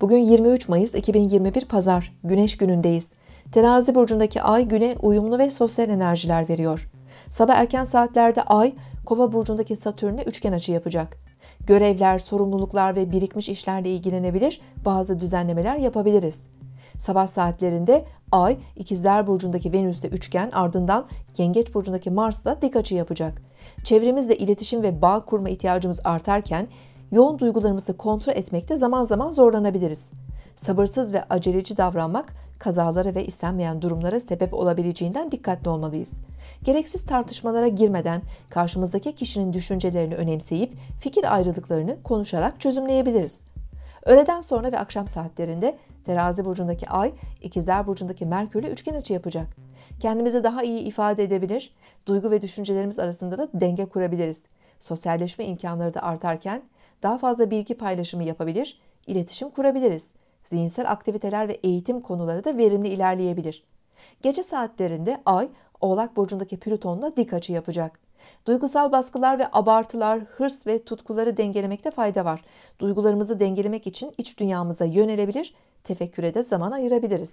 Bugün 23 Mayıs 2021 Pazar, Güneş günündeyiz. Terazi burcundaki ay güne uyumlu ve sosyal enerjiler veriyor. Sabah erken saatlerde ay Kova burcundaki Satürn'e üçgen açı yapacak. Görevler, sorumluluklar ve birikmiş işlerle ilgilenebilir, bazı düzenlemeler yapabiliriz. Sabah saatlerinde Ay, İkizler Burcu'ndaki Venüs'le üçgen ardından Yengeç Burcu'ndaki Mars'la dik açı yapacak. Çevremizle iletişim ve bağ kurma ihtiyacımız artarken yoğun duygularımızı kontrol etmekte zaman zaman zorlanabiliriz. Sabırsız ve aceleci davranmak kazalara ve istenmeyen durumlara sebep olabileceğinden dikkatli olmalıyız. Gereksiz tartışmalara girmeden karşımızdaki kişinin düşüncelerini önemseyip fikir ayrılıklarını konuşarak çözümleyebiliriz. Öğleden sonra ve akşam saatlerinde terazi burcundaki ay, ikizler burcundaki merkürle üçgen açı yapacak. Kendimizi daha iyi ifade edebilir, duygu ve düşüncelerimiz arasında da denge kurabiliriz. Sosyalleşme imkanları da artarken daha fazla bilgi paylaşımı yapabilir, iletişim kurabiliriz. Zihinsel aktiviteler ve eğitim konuları da verimli ilerleyebilir. Gece saatlerinde Ay, Oğlak burcundaki Plüton'la dik açı yapacak. Duygusal baskılar ve abartılar, hırs ve tutkuları dengelemekte fayda var. Duygularımızı dengelemek için iç dünyamıza yönelebilir, tefekküre de zaman ayırabiliriz.